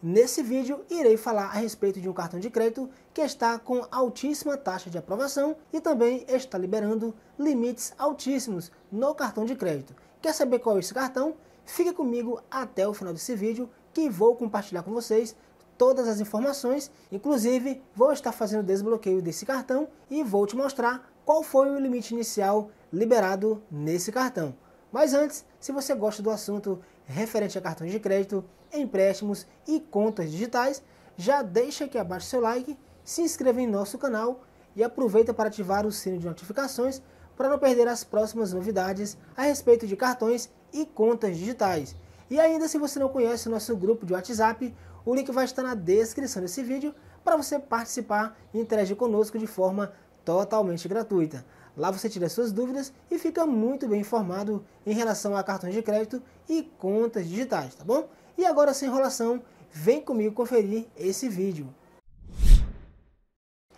Nesse vídeo, irei falar a respeito de um cartão de crédito que está com altíssima taxa de aprovação e também está liberando limites altíssimos no cartão de crédito. Quer saber qual é esse cartão? Fique comigo até o final desse vídeo que vou compartilhar com vocês todas as informações. Inclusive, vou estar fazendo desbloqueio desse cartão e vou te mostrar qual foi o limite inicial liberado nesse cartão. Mas antes, se você gosta do assunto referente a cartões de crédito, empréstimos e contas digitais, já deixa aqui abaixo seu like, se inscreva em nosso canal e aproveita para ativar o sino de notificações para não perder as próximas novidades a respeito de cartões e contas digitais. E ainda, se você não conhece o nosso grupo de WhatsApp, o link vai estar na descrição desse vídeo para você participar e interagir conosco de forma totalmente gratuita. Lá você tira suas dúvidas e fica muito bem informado em relação a cartões de crédito e contas digitais, tá bom? E agora, sem enrolação, vem comigo conferir esse vídeo.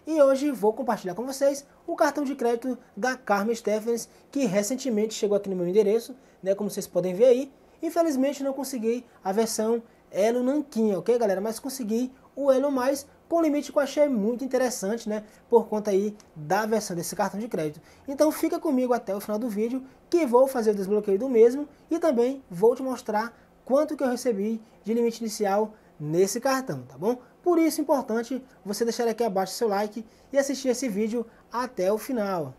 E hoje vou compartilhar com vocês o cartão de crédito da Carmen Stephens, que recentemente chegou aqui no meu endereço, né, como vocês podem ver aí. Infelizmente não consegui a versão Elo Nanquim, ok galera? Mas consegui o Elo Mais, com limite que eu achei muito interessante, né? Por conta aí da versão desse cartão de crédito. Então fica comigo até o final do vídeo, que vou fazer o desbloqueio do mesmo e também vou te mostrar quanto que eu recebi de limite inicial nesse cartão, tá bom? Por isso é importante você deixar aqui abaixo seu like e assistir esse vídeo até o final.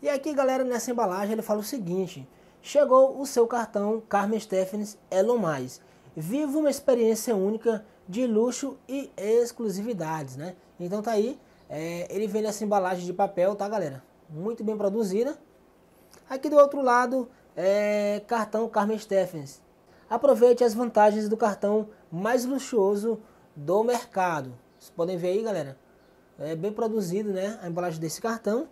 E aqui galera, nessa embalagem ele fala o seguinte, chegou o seu cartão Carmen Stephens Elon Mais. Viva uma experiência única de luxo e exclusividades, né? Então tá aí, é, ele vem nessa embalagem de papel, tá galera? Muito bem produzida. Aqui do outro lado, é, cartão Carmen Stephens. Aproveite as vantagens do cartão mais luxuoso do mercado. Vocês podem ver aí, galera. É bem produzido, né? A embalagem desse cartão.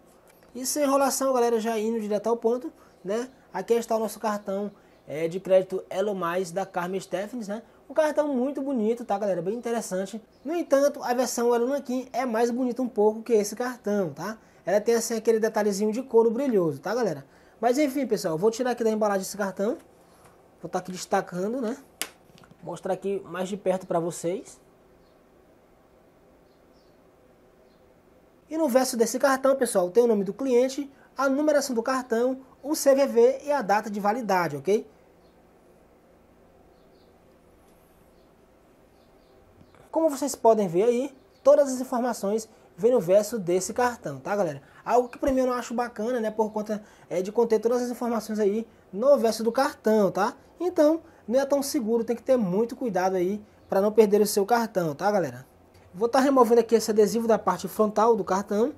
E sem enrolação, galera, já indo direto ao ponto, né? Aqui está o nosso cartão é, de crédito Elo Mais da Carmen Stephens, né? Um cartão é muito bonito, tá galera? Bem interessante. No entanto, a versão aqui é mais bonita um pouco que esse cartão, tá? Ela tem assim aquele detalhezinho de couro brilhoso, tá galera? Mas enfim, pessoal, vou tirar aqui da embalagem esse cartão. Vou estar tá aqui destacando, né? Mostrar aqui mais de perto para vocês. E no verso desse cartão, pessoal, tem o nome do cliente, a numeração do cartão, o CVV e a data de validade, ok? Como vocês podem ver aí, todas as informações vem no verso desse cartão, tá galera? Algo que pra mim eu não acho bacana, né, por conta é, de conter todas as informações aí no verso do cartão, tá? Então, não é tão seguro, tem que ter muito cuidado aí para não perder o seu cartão, tá galera? Vou estar tá removendo aqui esse adesivo da parte frontal do cartão,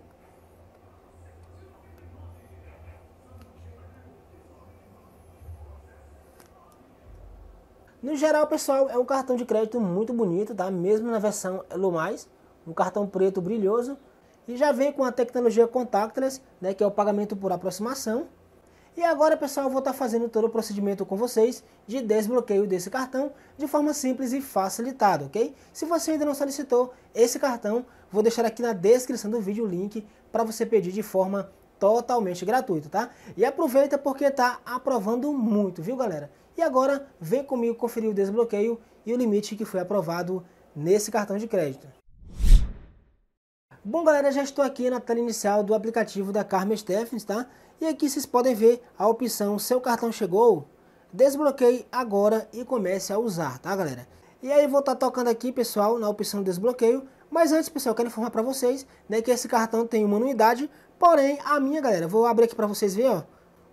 No geral, pessoal, é um cartão de crédito muito bonito, tá? Mesmo na versão Elo+, um cartão preto brilhoso. E já vem com a tecnologia contactless, né, que é o pagamento por aproximação. E agora, pessoal, eu vou estar tá fazendo todo o procedimento com vocês de desbloqueio desse cartão de forma simples e facilitada, ok? Se você ainda não solicitou esse cartão, vou deixar aqui na descrição do vídeo o link para você pedir de forma totalmente gratuita, tá? E aproveita porque tá aprovando muito, viu, galera? E agora vem comigo conferir o desbloqueio e o limite que foi aprovado nesse cartão de crédito. Bom galera, já estou aqui na tela inicial do aplicativo da Carmen Stephens, tá? E aqui vocês podem ver a opção seu cartão chegou, desbloqueie agora e comece a usar, tá galera? E aí vou estar tá tocando aqui pessoal na opção desbloqueio, mas antes pessoal, quero informar para vocês né, que esse cartão tem uma anuidade, porém a minha galera, vou abrir aqui para vocês verem ó,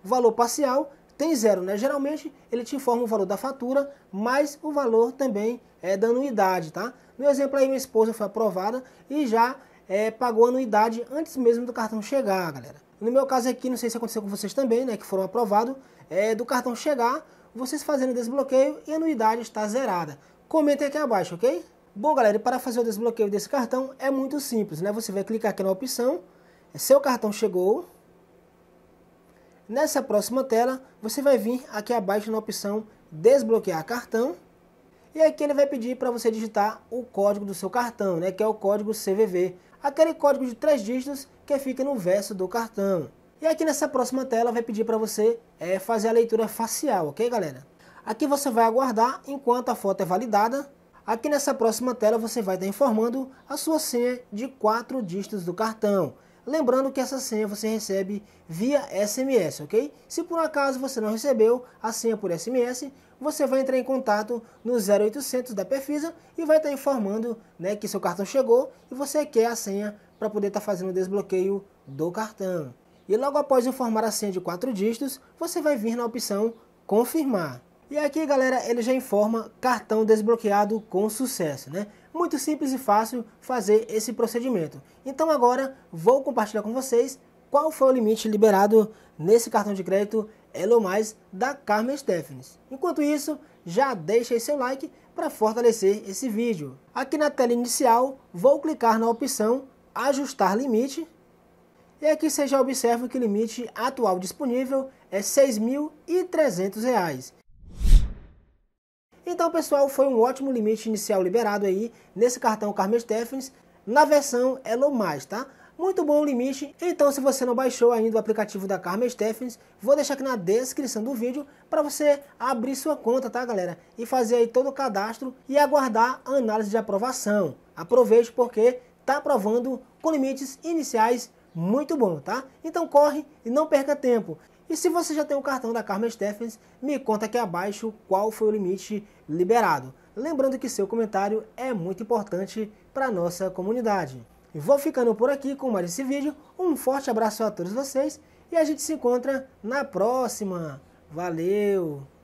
valor parcial tem zero, né? Geralmente ele te informa o valor da fatura, mais o valor também é da anuidade, tá? No exemplo aí, minha esposa foi aprovada e já é, pagou a anuidade antes mesmo do cartão chegar, galera. No meu caso aqui, não sei se aconteceu com vocês também, né? Que foram aprovados, é, do cartão chegar, vocês fazendo desbloqueio e a anuidade está zerada. Comenta aqui abaixo, ok? Bom, galera, e para fazer o desbloqueio desse cartão é muito simples, né? Você vai clicar aqui na opção, seu cartão chegou, Nessa próxima tela, você vai vir aqui abaixo na opção desbloquear cartão. E aqui ele vai pedir para você digitar o código do seu cartão, né, que é o código CVV. Aquele código de três dígitos que fica no verso do cartão. E aqui nessa próxima tela vai pedir para você é, fazer a leitura facial, ok galera? Aqui você vai aguardar enquanto a foto é validada. Aqui nessa próxima tela você vai estar informando a sua senha de quatro dígitos do cartão. Lembrando que essa senha você recebe via SMS, ok? Se por acaso você não recebeu a senha por SMS, você vai entrar em contato no 0800 da Perfisa e vai estar informando né, que seu cartão chegou e você quer a senha para poder estar tá fazendo o desbloqueio do cartão. E logo após informar a senha de quatro dígitos, você vai vir na opção confirmar. E aqui, galera, ele já informa cartão desbloqueado com sucesso, né? Muito simples e fácil fazer esse procedimento. Então agora vou compartilhar com vocês qual foi o limite liberado nesse cartão de crédito Elo Mais da Carmen Stephens. Enquanto isso, já deixe seu like para fortalecer esse vídeo. Aqui na tela inicial, vou clicar na opção Ajustar Limite. E aqui você já observa que o limite atual disponível é R$ 6.300. Então, pessoal, foi um ótimo limite inicial liberado aí nesse cartão Carmen Stephens na versão Elo+, tá? Muito bom o limite. Então, se você não baixou ainda o aplicativo da Carmen Steffens, vou deixar aqui na descrição do vídeo para você abrir sua conta, tá, galera? E fazer aí todo o cadastro e aguardar a análise de aprovação. Aproveite porque tá aprovando com limites iniciais muito bom, tá? Então corre e não perca tempo. E se você já tem o cartão da Carmen Steffens, me conta aqui abaixo qual foi o limite liberado. Lembrando que seu comentário é muito importante para a nossa comunidade. Vou ficando por aqui com mais esse vídeo. Um forte abraço a todos vocês e a gente se encontra na próxima. Valeu!